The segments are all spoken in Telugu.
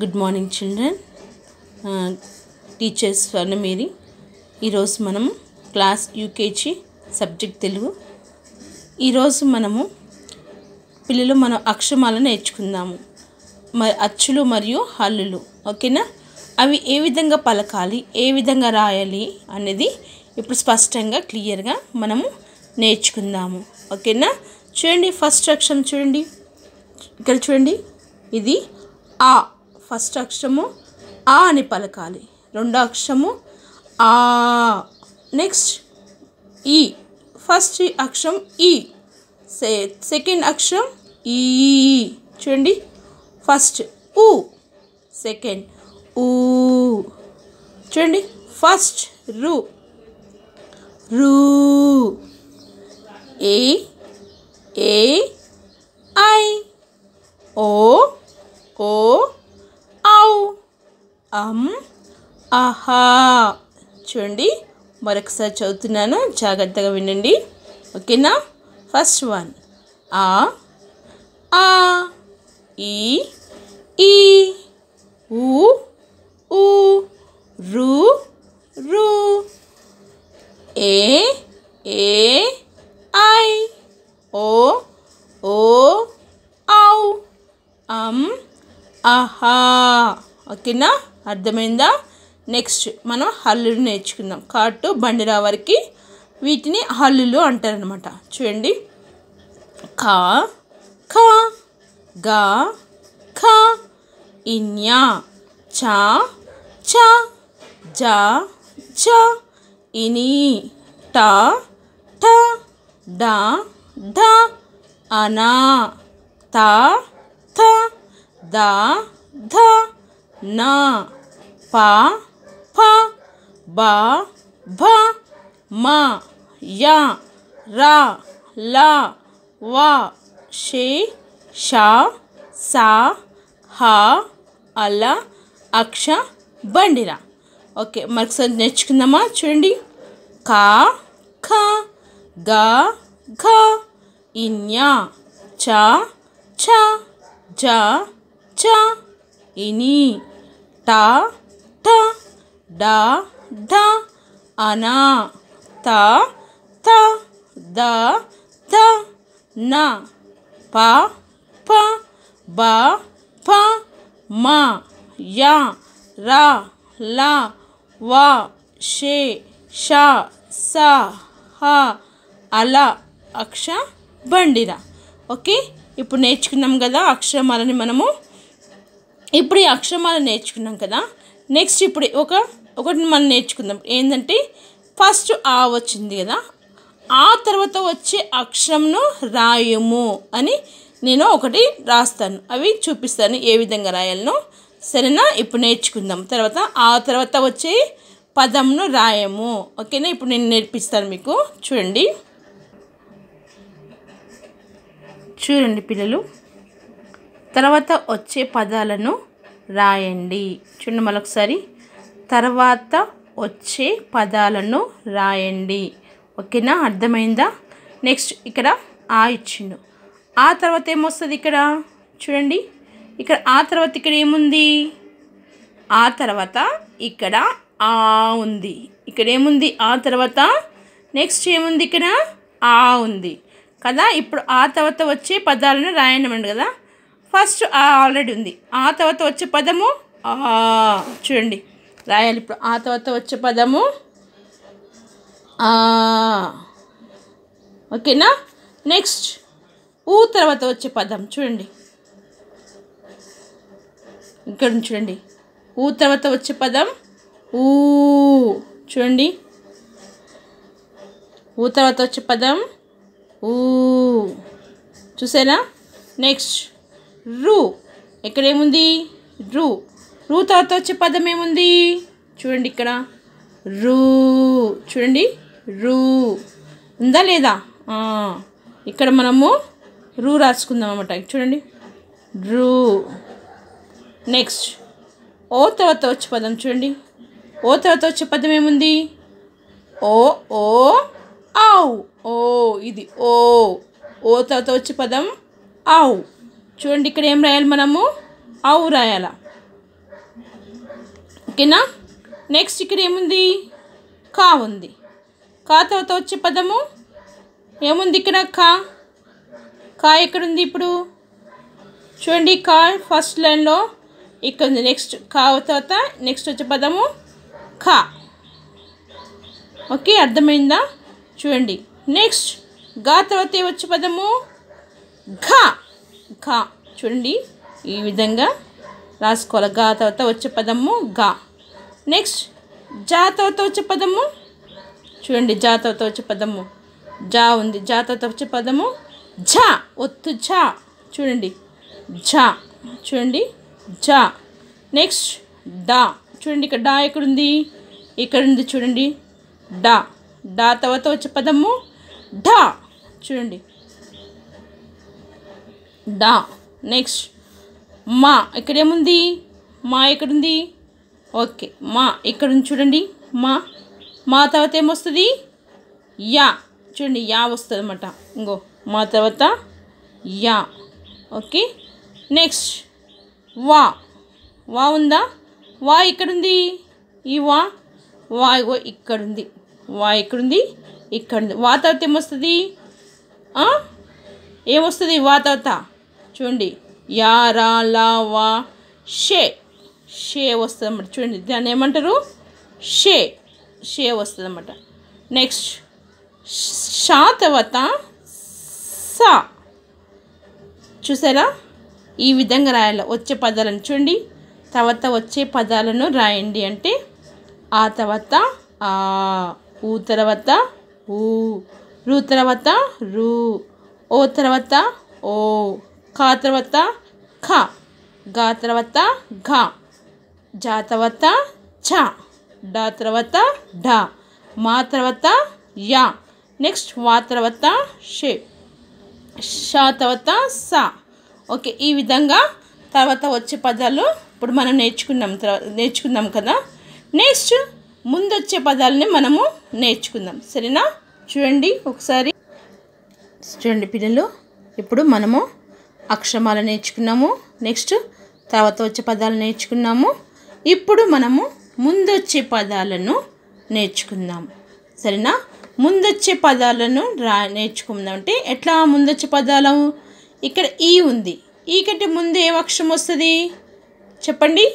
good morning children teachers Swarnamary ఈరోజు మనం క్లాస్ యూకేజీ సబ్జెక్ట్ తెలుగు ఈరోజు మనము పిల్లలు మన అక్షమాలను నేర్చుకుందాము మరి అచ్చులు మరియు హల్లులు ఓకేనా అవి ఏ విధంగా పలకాలి ఏ విధంగా రాయాలి అనేది ఇప్పుడు స్పష్టంగా క్లియర్గా మనము నేర్చుకుందాము ఓకేనా చూడండి ఫస్ట్ అక్షరం చూడండి ఇక్కడ చూడండి ఇది ఆ ఫస్ట్ అక్షరము ఆ అని పలకాలి రెండో అక్షరము ఆ నెక్స్ట్ ఈ ఫస్ట్ అక్షరం ఈ సే సెకండ్ అక్షరం ఈ చూడండి ఫస్ట్ ఊ సెకండ్ ఊ చూడండి ఫస్ట్ రు రు ఏ ఏ ఐ ఓ ఓ అం ఆహా చూడండి మరొకసారి చదువుతున్నాను జాగ్రత్తగా వినండి ఓకేనా ఫస్ట్ వన్ ఆ ఆ ఈ ఈ ఊ ఊ రు రు ఏ ఏ ఐ ఓ ఓ ఔ అం ఆహా ఓకేనా అర్థమైందా నెక్స్ట్ మనం హల్లులు నేర్చుకుందాం కాటు బండిరా వారికి వీటిని హల్లులు అంటారనమాట చూడండి కా ఖా గా ఖా ఇన్యా చా చా జా జా ఇని టా టా డా ఢా అనా తా థా దా ధ నా పా ఫ బా భ మా యా రా లా వా షే షా సా హా అల అక్ష బండిరా ఓకే మరొకసారి నేర్చుకుందామా చూడండి కా ఖ గ ఘ ఇన్యా చ ఛ జ చ ఇని టా డా ధ అనా త త ద థ న ప ప బ ప మ య ర ల వ షే ష స హ అల అక్ష బండిర ఓకే ఇప్పుడు నేర్చుకున్నాం కదా అక్షరమాలని మనము ఇప్పుడు ఈ అక్షరమాల నేర్చుకున్నాం కదా నెక్స్ట్ ఇప్పుడు ఒక ఒకటి మనం నేర్చుకుందాం ఏంటంటే ఫస్ట్ ఆ వచ్చింది కదా ఆ తర్వాత వచ్చే అక్షరంను రాయము అని నేను ఒకటి రాస్తాను అవి చూపిస్తాను ఏ విధంగా రాయాలనో సరేనా ఇప్పుడు నేర్చుకుందాం తర్వాత ఆ తర్వాత వచ్చే పదంను రాయము ఓకేనా ఇప్పుడు నేను నేర్పిస్తాను మీకు చూడండి చూడండి పిల్లలు తర్వాత వచ్చే పదాలను రాయండి చూడండి మరొకసారి తర్వాత వచ్చే పదాలను రాయండి ఓకేనా అర్థమైందా నెక్స్ట్ ఇక్కడ ఆ ఇచ్చిండు ఆ తర్వాత ఏమొస్తుంది ఇక్కడ చూడండి ఇక్కడ ఆ తర్వాత ఇక్కడ ఏముంది ఆ తర్వాత ఇక్కడ ఆ ఉంది ఇక్కడ ఏముంది ఆ తర్వాత నెక్స్ట్ ఏముంది ఇక్కడ ఆ ఉంది కదా ఇప్పుడు ఆ తర్వాత వచ్చే పదాలను రాయండి కదా ఫస్ట్ ఆ ఆల్రెడీ ఉంది ఆ తర్వాత వచ్చే పదము చూడండి రాయాలి ఇప్పుడు ఆ తర్వాత వచ్చే పదము ఓకేనా నెక్స్ట్ ఊ తర్వాత వచ్చే పదం చూడండి ఇక్కడ చూడండి ఊ తర్వాత వచ్చే పదం ఊ చూడండి ఊ తర్వాత వచ్చే పదం ఊ చూసారా నెక్స్ట్ రు ఇక్కడేముంది రు రు తర్వాత వచ్చే పదం ఏముంది చూడండి ఇక్కడ రు చూడండి రూ ఉందా లేదా ఇక్కడ మనము రూ రాసుకుందాం అన్నమాట చూడండి రూ నెక్స్ట్ ఓ తర్వాత వచ్చే పదం చూడండి ఓ తర్వాత వచ్చే పదం ఏముంది ఓ ఓ ఔ ఓ ఇది ఓ ఓ తర్వాత వచ్చే పదం ఔ చూడండి ఇక్కడ ఏం రాయాలి మనము ఆవు రాయాల ఓకేనా నెక్స్ట్ ఇక్కడ ఏముంది కా ఉంది కా తర్వాత వచ్చే పదము ఏముంది ఇక్కడ కా కా ఎక్కడుంది ఇప్పుడు చూడండి కా ఫస్ట్ లైన్లో ఇక్కడ ఉంది నెక్స్ట్ కా తర్వాత నెక్స్ట్ వచ్చే పదము ఖా ఓకే అర్థమైందా చూడండి నెక్స్ట్ గా తర్వాత వచ్చే పదము ఘ గా చూడండి ఈ విధంగా రాసుకోవాలి గా తర్వాత వచ్చే పదము గా నెక్స్ట్ జా తర్వాత వచ్చే పదము చూడండి జా తర్వాత వచ్చే పదము జా ఉంది జా తర్వాత వచ్చే పదము ఝా ఒత్తు ఝా చూడండి ఝా చూడండి ఝా నెక్స్ట్ డా చూడండి ఇక్కడ డా ఎక్కడుంది ఇక్కడ ఉంది చూడండి డా డా తర్వాత వచ్చే పదము ఢా చూడండి డా నెక్స్ట్ మా ఇక్కడేముంది మా ఎక్కడుంది ఓకే మా ఇక్కడ చూడండి మా మా తర్వాత ఏమొస్తుంది యా చూడండి యా వస్తుంది అన్నమాట ఇంకో మా తర్వాత యా ఓకే నెక్స్ట్ వా వా ఉందా వా ఇక్కడుంది ఈ వా వా ఇగో ఇక్కడుంది వా ఇక్కడుంది ఇక్కడుంది వా తర్వాత ఏమొస్తుంది ఏమొస్తుంది వా తర్వాత చూడండి యారా లా వా షే షే వస్తుంది అన్నమాట చూడండి దాన్ని ఏమంటారు షే షే వస్తుంది అన్నమాట నెక్స్ట్ షా తర్వాత సా చూసారా ఈ విధంగా రాయాలి వచ్చే పదాలను చూడండి తర్వాత వచ్చే పదాలను రాయండి అంటే ఆ తర్వాత ఆ ఊ తర్వాత ఊ రు తర్వాత రు ఓ తర్వాత ఓ ఖా తర్వాత ఖ గా తర్వాత ఘ జా తర్వాత ఛ డా తర్వాత ఢ మా తర్వాత యా నెక్స్ట్ వా తర్వాత షే షా తర్వాత ఓకే ఈ విధంగా తర్వాత వచ్చే పదాలు ఇప్పుడు మనం నేర్చుకున్నాం తర్వాత నేర్చుకుందాం కదా నెక్స్ట్ ముందు వచ్చే పదాలని మనము నేర్చుకుందాం సరేనా చూడండి ఒకసారి చూడండి పిల్లలు ఇప్పుడు మనము అక్షమాలు నేర్చుకున్నాము నెక్స్ట్ తర్వాత వచ్చే పదాలు నేర్చుకున్నాము ఇప్పుడు మనము ముందొచ్చే పదాలను నేర్చుకుందాం సరేనా ముందొచ్చే పదాలను రా నేర్చుకుందాం అంటే ఎట్లా ముందొచ్చే పదాలు ఇక్కడ ఈ ఉంది ఈ కంటే ముందు ఏ అక్షరం వస్తుంది చెప్పండి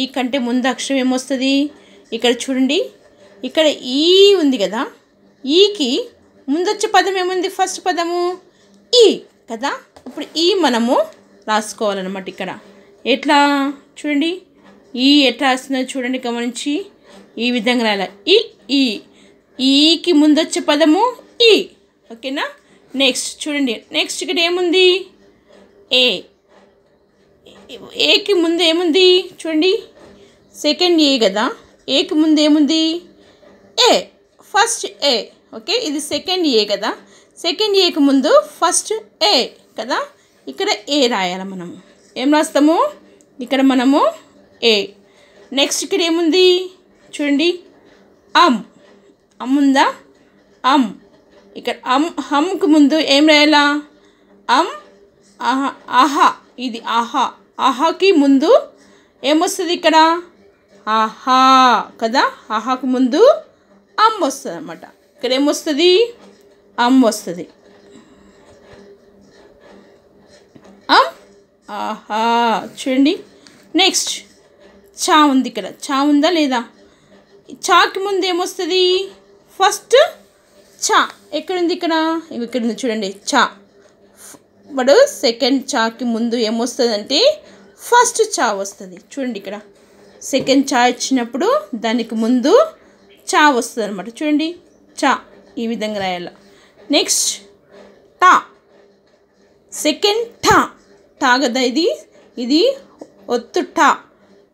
ఈ కంటే ముందు అక్షరం ఏమొస్తుంది ఇక్కడ చూడండి ఇక్కడ ఈ ఉంది కదా ఈకి ముందొచ్చే పదం ఏముంది ఫస్ట్ పదము ఈ కదా ఇప్పుడు ఈ మనము రాసుకోవాలన్నమాట ఇక్కడ ఎట్లా చూడండి ఈ ఎట్లా రాస్తుందో చూడండి గమనించి ఈ విధంగా రాయాలి ఈ ఈ ఈకి ముందొచ్చే పదము ఈ ఓకేనా నెక్స్ట్ చూడండి నెక్స్ట్ ఇక్కడ ఏముంది ఏ ఏకి ముందు ఏముంది చూడండి సెకండ్ ఏ కదా ఏకి ముందు ఏముంది ఏ ఫస్ట్ ఏ ఓకే ఇది సెకండ్ ఏ కదా సెకండ్ ఏకి ముందు ఫస్ట్ ఏ కదా ఇక్కడ ఏ రాయాలి మనము ఏం రాస్తాము ఇక్కడ మనము ఏ నెక్స్ట్ ఇక్కడ ఏముంది చూడండి అమ్ అమ్ ఉందా అమ్ ఇక్కడ అమ్ హమ్కు ముందు ఏం రాయాలా అమ్ ఆహా ఆహా ఇది ఆహా ఆహాకి ముందు ఏమొస్తుంది ఇక్కడ ఆహా కదా ఆహాకు ముందు అమ్ వస్తుంది అనమాట ఇక్కడ ఏమొస్తుంది అమ్ వస్తుంది ఆహా చూడండి నెక్స్ట్ చా ఉంది ఇక్కడ చా ఉందా లేదా చాకి ముందు ఏమొస్తుంది ఫస్ట్ చా ఎక్కడుంది ఇక్కడ ఇక్కడ ఉంది చూడండి చా ఇప్పుడు సెకండ్ చాకి ముందు ఏమొస్తుందంటే ఫస్ట్ చా వస్తుంది చూడండి ఇక్కడ సెకండ్ చా ఇచ్చినప్పుడు దానికి ముందు చా వస్తుంది అనమాట చూడండి చా ఈ విధంగా రాయాల నెక్స్ట్ టా సెకండ్ టా టా కదా ఇది ఇది ఒత్తు టా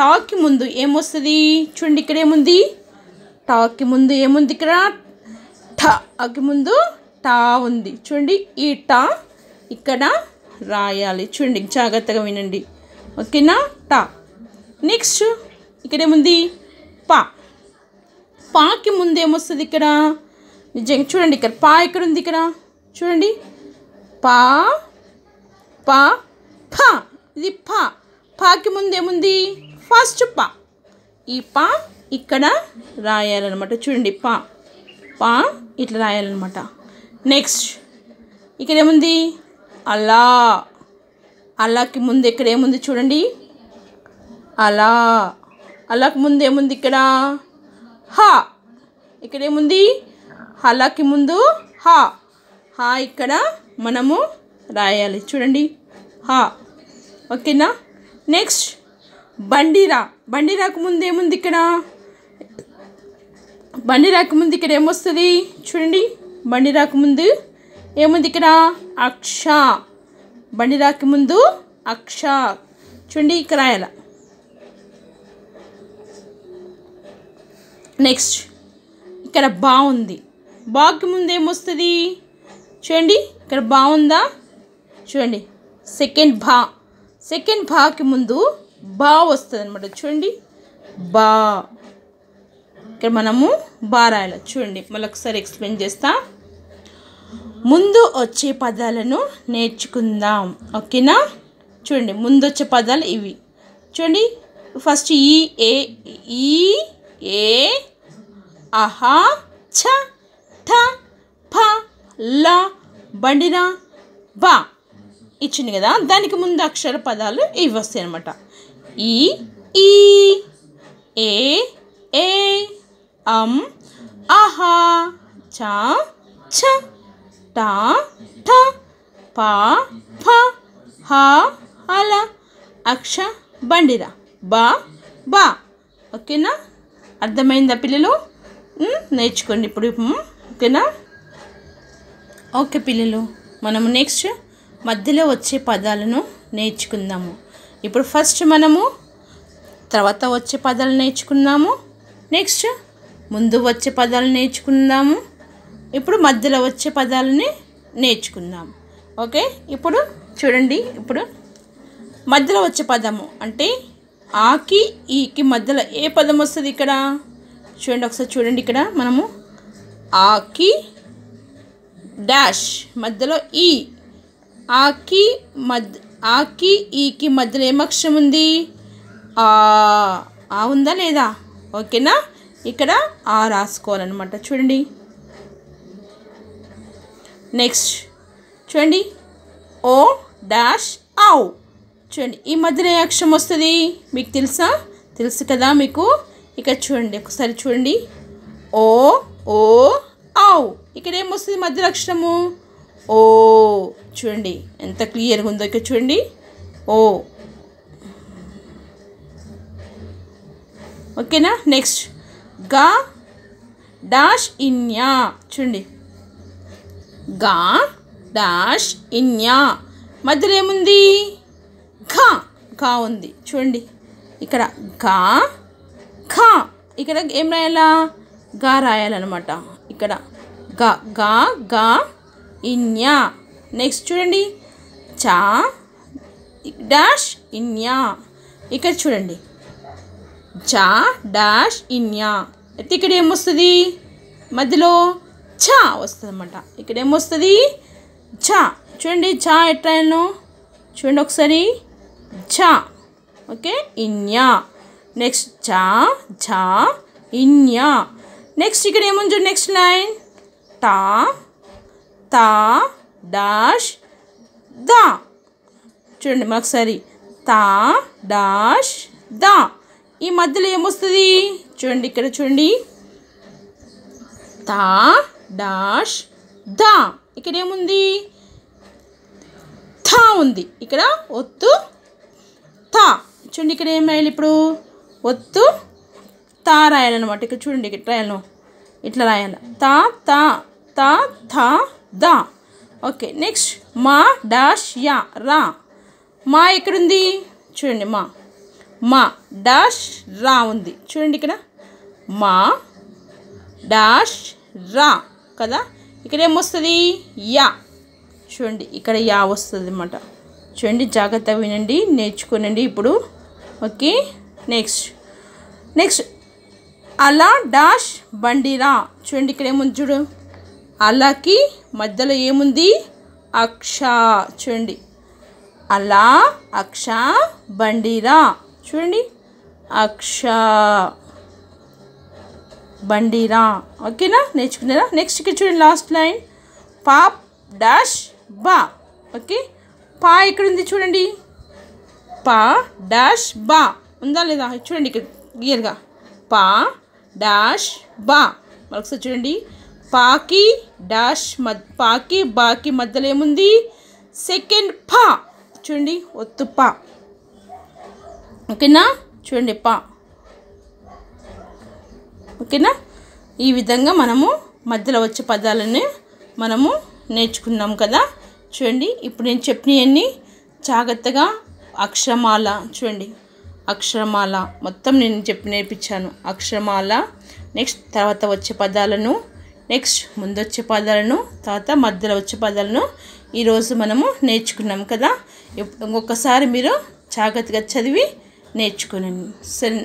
టాకి ముందు ఏమొస్తుంది చూడండి ఇక్కడ ఏముంది టాకి ముందు ఏముంది ఇక్కడ టాకి ముందు టా ఉంది చూడండి ఈ టా ఇక్కడ రాయాలి చూడండి జాగ్రత్తగా వినండి ఓకేనా టా నెక్స్ట్ ఇక్కడేముంది పా పాకి ముందు ఏమొస్తుంది ఇక్కడ నిజంగా చూడండి ఇక్కడ పా ఇక్కడ ఉంది ఇక్కడ చూడండి పా ప ఫ ఇది ప పాకి ముందేముంది ఫస్ట్ ప ఈ ప ఇక్కడ రాయాలన్నమాట చూడండి ప ప ఇట్లా రాయాలన్నమాట నెక్స్ట్ ఇక్కడ ఏముంది అలా అలాకి ముందు ఇక్కడ ఏముంది చూడండి అలా అలాకి ముందు ఏముంది ఇక్కడ హ ఇక్కడ ఏముంది హలాకి ముందు హ హ ఇక్కడ మనము రాయాలి చూడండి హా ఓకేనా నెక్స్ట్ బండిరా బండి రాకముందు ఏముంది ఇక్కడ బండి రాకముందు ఇక్కడ ఏమొస్తుంది చూడండి బండి రాకముందు ఏముంది ఇక్కడ అక్ష బండి రాకముందు అక్ష చూడండి ఇక్కడ రాయాల నెక్స్ట్ ఇక్కడ బాగుంది బాగ్కి ముందు ఏమొస్తుంది చూడండి ఇక్కడ బాగుందా చూడండి సెకండ్ భా సెకండ్ భాకి ముందు బా వస్తుంది అనమాట చూడండి బా ఇక్కడ మనము బా రాయాలి చూడండి మళ్ళీ ఒకసారి ఎక్స్ప్లెయిన్ చేస్తా ముందు వచ్చే పదాలను నేర్చుకుందాం ఓకేనా చూడండి ముందు వచ్చే పదాలు ఇవి చూడండి ఫస్ట్ ఈ ఏ ఈ ఏ అహా ఛ ఠ ఫ బండిరా బా ఇచ్చింది కదా దానికి ముందు అక్షర పదాలు ఇవి వస్తాయి అనమాట ఈ ఈ ఏ ఏ అం ఆహా చ ఛ ట ఠ ప ఫ హ అల అక్ష బండిరా బా బా ఓకేనా అర్థమైందా పిల్లలు నేర్చుకోండి ఇప్పుడు ఓకేనా ఓకే పిల్లలు మనము నెక్స్ట్ మధ్యలో వచ్చే పదాలను నేర్చుకుందాము ఇప్పుడు ఫస్ట్ మనము తర్వాత వచ్చే పదాలు నేర్చుకుందాము నెక్స్ట్ ముందు వచ్చే పదాలు నేర్చుకుందాము ఇప్పుడు మధ్యలో వచ్చే పదాలని నేర్చుకుందాం ఓకే ఇప్పుడు చూడండి ఇప్పుడు మధ్యలో వచ్చే పదము అంటే ఆకి ఈకి మధ్యలో ఏ పదం వస్తుంది ఇక్కడ చూడండి ఒకసారి చూడండి ఇక్కడ మనము ఆకి డాష్ మధ్యలో ఈ ఆకి మధ్య ఆకి ఈకి మధ్యలో అక్షరం ఉంది ఆ ఉందా లేదా ఓకేనా ఇక్కడ ఆ రాసుకోవాలన్నమాట చూడండి నెక్స్ట్ చూడండి ఓ డాష్ ఆవ్ చూడండి ఈ మధ్యలో ఏ అక్షరం వస్తుంది మీకు తెలుసా తెలుసు కదా మీకు ఇక్కడ చూడండి ఒకసారి చూడండి ఓ ఓ ఆవ్ ఇక్కడ ఏమొస్తుంది మధ్యలో అక్షరము ఓ చూడండి ఎంత క్లియర్గా ఉందో ఇక్కడ చూడండి ఓ ఓకేనా నెక్స్ట్ గా డాష్ ఇన్యా చూడండి గా డాష్ ఇన్యా మధ్యలో ఏముంది ఘా ఘా ఉంది చూడండి ఇక్కడ ఘా ఘా ఇక్కడ ఏం రాయాలా గా రాయాలన్నమాట ఇక్కడ గా గా గా ఇన్యా నెక్స్ట్ చూడండి చా డాష్ ఇన్యా ఇక్కడ చూడండి చా డాష్ ఇన్యా అయితే ఇక్కడ ఏమొస్తుంది మధ్యలో చా వస్తుంది అనమాట ఇక్కడ ఏమొస్తుంది ఛా చూడండి చా ఎట్లా చూడండి ఒకసారి ఛా ఓకే ఇన్యా నెక్స్ట్ ఛా ఛా ఇన్యా నెక్స్ట్ ఇక్కడ ఏముంది నెక్స్ట్ లైన్ టా తా డాష్ దా చూడండి మరొకసారి తా డాష్ దా ఈ మధ్యలో ఏమొస్తుంది చూడండి ఇక్కడ చూడండి తా డాష్ దా ఇక్కడ ఏముంది థా ఉంది ఇక్కడ ఒత్తు థా చూడండి ఇక్కడ ఏం రాయాలి ఇప్పుడు ఒత్తు తా రాయాలన్నమాట ఇక్కడ చూడండి ఇక్కడ రాయాలను ఇట్లా రాయాలి తా తా తా థా ద ఓకే నెక్స్ట్ మా డాష్ యా రా మా ఎక్కడుంది చూడండి మా మా డాష్ రా ఉంది చూడండి ఇక్కడ మా డాష్ రా కదా ఇక్కడ ఏమొస్తుంది యా చూడండి ఇక్కడ యా వస్తుంది అనమాట చూడండి జాగ్రత్తగా వినండి నేర్చుకోనండి ఇప్పుడు ఓకే నెక్స్ట్ నెక్స్ట్ అలా డాష్ బండిరా చూడండి ఇక్కడ ఏముంది చూడు అలాకి మధ్యలో ఏముంది అక్ష చూడండి అలా అక్ష బండిరా చూడండి అక్ష బండిరా ఓకేనా నేర్చుకున్నారా ఇక్కడ చూడండి లాస్ట్ లైన్ పాప్ డాష్ బా ఓకే పా ఎక్కడుంది చూడండి పా డాష్ బా ఉందా లేదా చూడండి ఇక్కడ క్లియర్గా పా డాష్ బా మరొకసారి చూడండి పాకి డాష్ మద్ పాకి బాకి మధ్యలో ఏముంది సెకండ్ పా చూడండి ఒత్తు పా ఓకేనా చూడండి పా ఓకేనా ఈ విధంగా మనము మధ్యలో వచ్చే పదాలని మనము నేర్చుకున్నాం కదా చూడండి ఇప్పుడు నేను చెప్పినవన్నీ జాగ్రత్తగా అక్షరమాల చూడండి అక్షరమాల మొత్తం నేను చెప్పి నేర్పించాను అక్షరమాల నెక్స్ట్ తర్వాత వచ్చే పదాలను నెక్స్ట్ ముందొచ్చే పదాలను తర్వాత మధ్యలో వచ్చే పదాలను ఈరోజు మనము నేర్చుకున్నాం కదా ఇంకొకసారి మీరు జాగ్రత్తగా చదివి నేర్చుకునండి